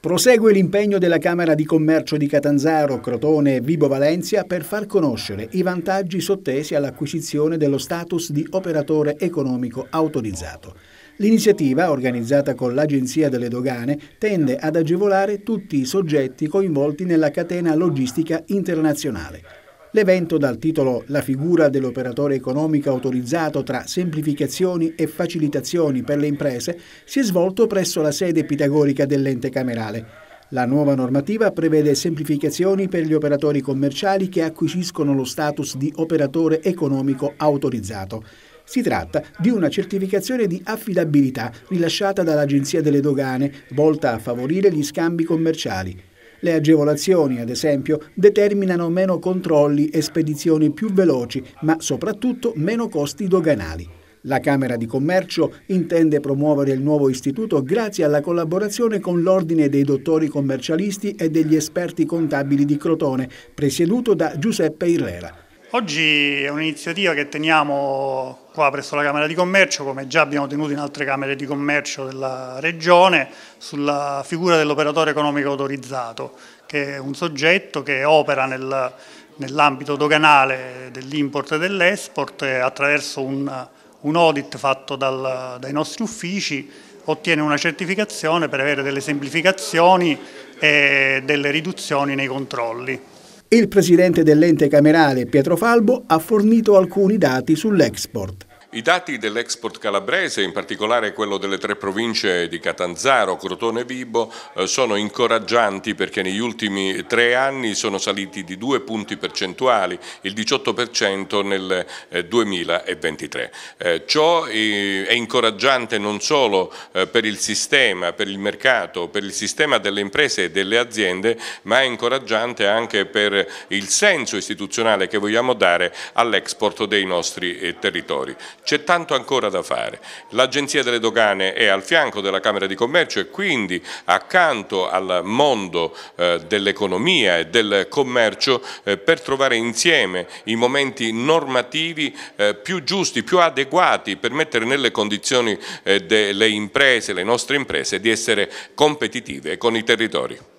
Prosegue l'impegno della Camera di Commercio di Catanzaro, Crotone e Vibo Valencia per far conoscere i vantaggi sottesi all'acquisizione dello status di operatore economico autorizzato. L'iniziativa, organizzata con l'Agenzia delle Dogane, tende ad agevolare tutti i soggetti coinvolti nella catena logistica internazionale. L'evento dal titolo La figura dell'operatore economico autorizzato tra semplificazioni e facilitazioni per le imprese si è svolto presso la sede pitagorica dell'ente camerale. La nuova normativa prevede semplificazioni per gli operatori commerciali che acquisiscono lo status di operatore economico autorizzato. Si tratta di una certificazione di affidabilità rilasciata dall'Agenzia delle Dogane, volta a favorire gli scambi commerciali. Le agevolazioni, ad esempio, determinano meno controlli e spedizioni più veloci, ma soprattutto meno costi doganali. La Camera di Commercio intende promuovere il nuovo istituto grazie alla collaborazione con l'Ordine dei dottori commercialisti e degli esperti contabili di Crotone, presieduto da Giuseppe Irrera. Oggi è un'iniziativa che teniamo qua presso la Camera di Commercio, come già abbiamo tenuto in altre Camere di Commercio della Regione, sulla figura dell'operatore economico autorizzato, che è un soggetto che opera nel, nell'ambito doganale dell'import e dell'export attraverso un, un, audit fatto dal, dai nostri uffici ottiene una certificazione per avere delle semplificazioni e delle riduzioni nei controlli. Il presidente dell'ente camerale Pietro Falbo ha fornito alcuni dati sull'export. I dati dell'export calabrese, in particolare quello delle tre province di Catanzaro, Crotone e Vibo, eh, sono incoraggianti perché negli ultimi tre anni sono saliti di due punti percentuali, il 18% nel 2023. Eh, eh, ciò è incoraggiante non solo per il sistema, per il mercato, per il sistema delle imprese e delle aziende, ma è incoraggiante anche per il senso istituzionale che vogliamo dare all'export dei nostri territori. C'è tanto ancora da fare. L'Agenzia delle Dogane è al fianco della Camera di Commercio e quindi accanto al mondo eh, dell'economia e del commercio eh, per trovare insieme i momenti normativi eh, più giusti, più adeguati per mettere nelle condizioni delle imprese, le nostre imprese di essere competitive con i territori.